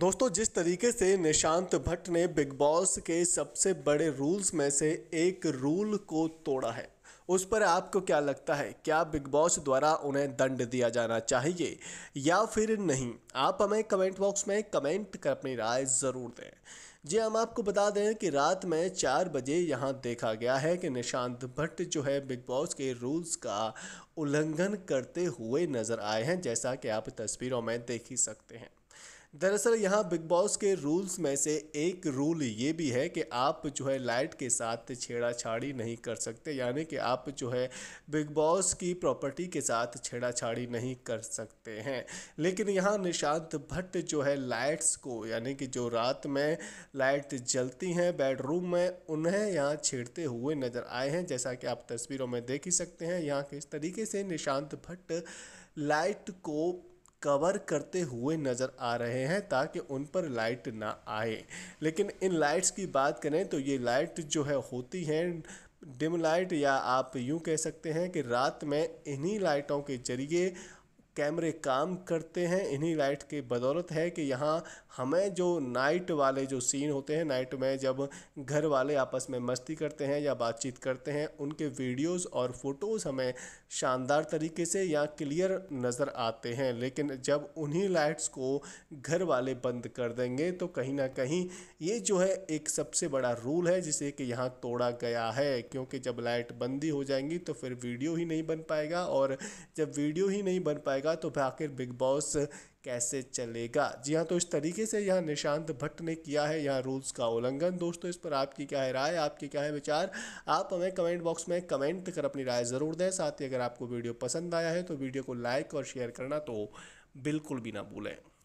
दोस्तों जिस तरीके से निशांत भट्ट ने बिग बॉस के सबसे बड़े रूल्स में से एक रूल को तोड़ा है उस पर आपको क्या लगता है क्या बिग बॉस द्वारा उन्हें दंड दिया जाना चाहिए या फिर नहीं आप हमें कमेंट बॉक्स में कमेंट कर अपनी राय ज़रूर दें जी हाँ, हम आपको बता दें कि रात में चार बजे यहाँ देखा गया है कि निशांत भट्ट जो है बिग बॉस के रूल्स का उल्लंघन करते हुए नज़र आए हैं जैसा कि आप तस्वीरों में देख ही सकते हैं दरअसल यहाँ बिग बॉस के रूल्स में से एक रूल ये भी है कि आप जो है लाइट के साथ छेड़ाछाड़ी नहीं कर सकते यानी कि आप जो है बिग बॉस की प्रॉपर्टी के साथ छेड़ाछाड़ी नहीं कर सकते हैं लेकिन यहाँ निशांत भट्ट जो है लाइट्स को यानी कि जो रात में लाइट जलती हैं बेडरूम में उन्हें यहाँ छेड़ते हुए नज़र आए हैं जैसा कि आप तस्वीरों में देख ही सकते हैं यहाँ किस तरीके से निशांत भट्ट लाइट को कवर करते हुए नज़र आ रहे हैं ताकि उन पर लाइट ना आए लेकिन इन लाइट्स की बात करें तो ये लाइट जो है होती हैं डिम लाइट या आप यूँ कह सकते हैं कि रात में इन्हीं लाइटों के ज़रिए कैमरे काम करते हैं इन्हीं लाइट के बदौलत है कि यहाँ हमें जो नाइट वाले जो सीन होते हैं नाइट में जब घर वाले आपस में मस्ती करते हैं या बातचीत करते हैं उनके वीडियोस और फ़ोटोज़ हमें शानदार तरीके से या क्लियर नज़र आते हैं लेकिन जब उन्हीं लाइट्स को घर वाले बंद कर देंगे तो कहीं ना कहीं ये जो है एक सबसे बड़ा रूल है जिसे कि यहाँ तोड़ा गया है क्योंकि जब लाइट बंदी हो जाएंगी तो फिर वीडियो ही नहीं बन पाएगा और जब वीडियो ही नहीं बन पाएगा जाएगा तो आखिर बिग बॉस कैसे चलेगा जी हाँ तो इस तरीके से यहाँ निशांत भट्ट ने किया है यहाँ रूल्स का उल्लंघन दोस्तों इस पर आपकी क्या है राय आपके क्या है विचार आप हमें कमेंट बॉक्स में कमेंट कर अपनी राय ज़रूर दें साथ ही अगर आपको वीडियो पसंद आया है तो वीडियो को लाइक और शेयर करना तो बिल्कुल भी ना भूलें